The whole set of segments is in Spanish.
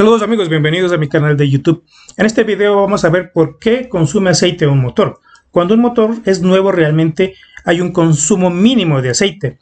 Saludos amigos, bienvenidos a mi canal de YouTube. En este video vamos a ver por qué consume aceite un motor. Cuando un motor es nuevo realmente hay un consumo mínimo de aceite.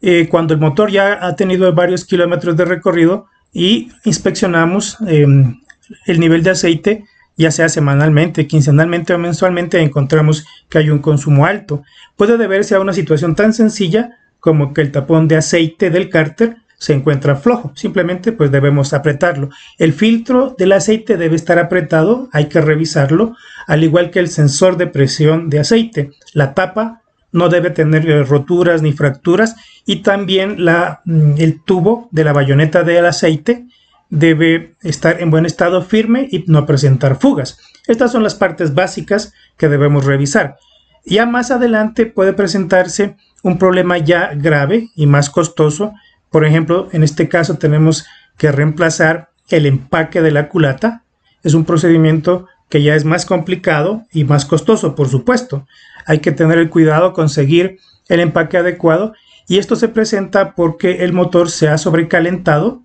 Eh, cuando el motor ya ha tenido varios kilómetros de recorrido y inspeccionamos em, el nivel de aceite, ya sea semanalmente, quincenalmente o mensualmente, encontramos que hay un consumo alto. Puede deberse a una situación tan sencilla como que el tapón de aceite del cárter se encuentra flojo. Simplemente pues debemos apretarlo. El filtro del aceite debe estar apretado, hay que revisarlo, al igual que el sensor de presión de aceite. La tapa no debe tener eh, roturas ni fracturas y también la, mm, el tubo de la bayoneta del aceite debe estar en buen estado firme y no presentar fugas. Estas son las partes básicas que debemos revisar. Ya más adelante puede presentarse un problema ya grave y más costoso por ejemplo, en este caso tenemos que reemplazar el empaque de la culata. Es un procedimiento que ya es más complicado y más costoso, por supuesto. Hay que tener el cuidado, conseguir el empaque adecuado y esto se presenta porque el motor se ha sobrecalentado.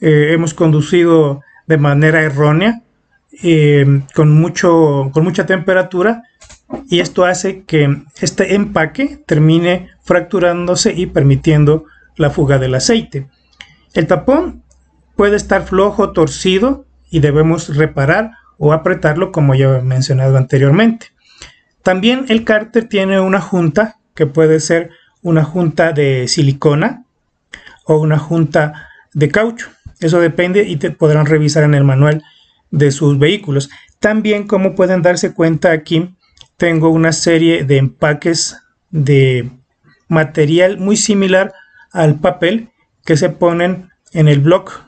Eh, hemos conducido de manera errónea, eh, con, mucho, con mucha temperatura y esto hace que este empaque termine fracturándose y permitiendo la fuga del aceite. El tapón puede estar flojo, torcido y debemos reparar o apretarlo como ya he mencionado anteriormente. También el cárter tiene una junta que puede ser una junta de silicona o una junta de caucho. Eso depende y te podrán revisar en el manual de sus vehículos. También como pueden darse cuenta aquí tengo una serie de empaques de material muy similar al papel que se ponen en el block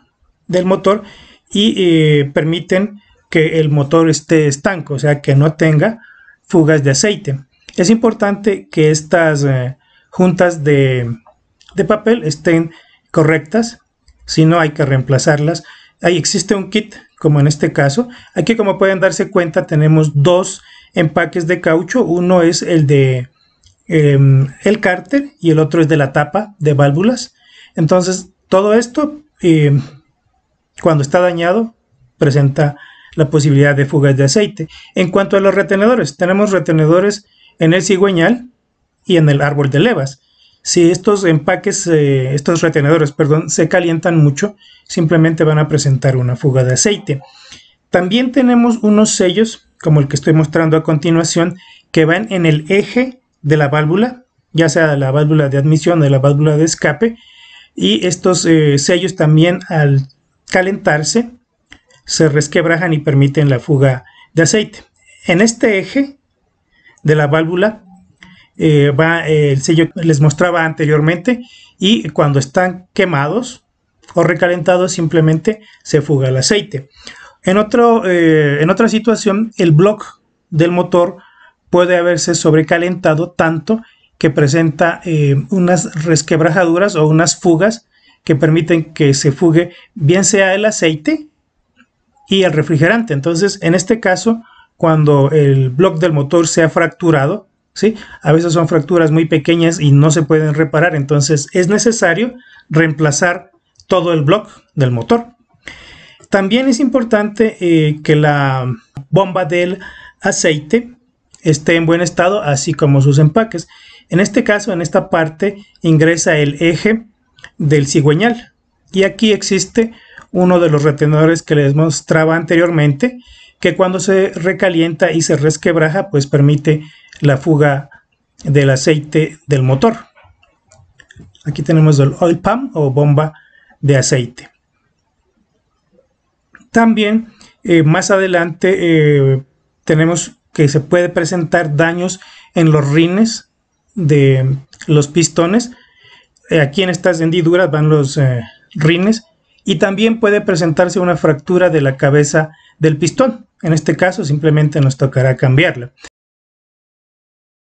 del motor y eh, permiten que el motor esté estanco, o sea que no tenga fugas de aceite. Es importante que estas eh, juntas de, de, papel estén correctas, si no hay que reemplazarlas. Ahí existe un kit, como en este caso. Aquí como pueden darse cuenta tenemos dos empaques de caucho, uno es el de Em, el cárter y el otro es de la tapa de válvulas. Entonces, todo esto, em, cuando está dañado, presenta la posibilidad de fugas de aceite. En cuanto a los retenedores, tenemos retenedores en el cigüeñal y en el árbol de levas. Si estos empaques, eh, estos retenedores, perdón, se calientan mucho, simplemente van a presentar una fuga de aceite. También tenemos unos sellos, como el que estoy mostrando a continuación, que van en el eje de la válvula, ya sea la válvula de admisión o la válvula de escape. Y estos eh, sellos también al calentarse se resquebrajan y permiten la fuga de aceite. En este eje de la válvula eh, va eh, el sello que les mostraba anteriormente y cuando están quemados o recalentados simplemente se fuga el aceite. En, otro, en otra situación el bloque del motor puede haberse sobrecalentado tanto que presenta eh, unas resquebrajaduras o unas fugas que permiten que se fugue bien sea el aceite y el refrigerante. Entonces, en este caso, cuando el bloque del motor se ha fracturado, ¿sí? a veces son fracturas muy pequeñas y no se pueden reparar, entonces es necesario reemplazar todo el bloque del motor. También es importante eh, que la bomba del aceite esté en buen estado, así como sus empaques. En este caso, en esta parte, ingresa el eje del cigüeñal. Y aquí existe uno de los retenedores que les mostraba anteriormente, que cuando se recalienta y se resquebraja, pues permite la fuga del aceite del motor. Aquí tenemos el oil pump o bomba de aceite. También eh, más adelante eh, tenemos que se puede presentar daños en los rines de los pistones. Eh, aquí en estas hendiduras van los eh, rines y también puede presentarse una fractura de la cabeza del pistón. En este caso simplemente nos tocará cambiarla.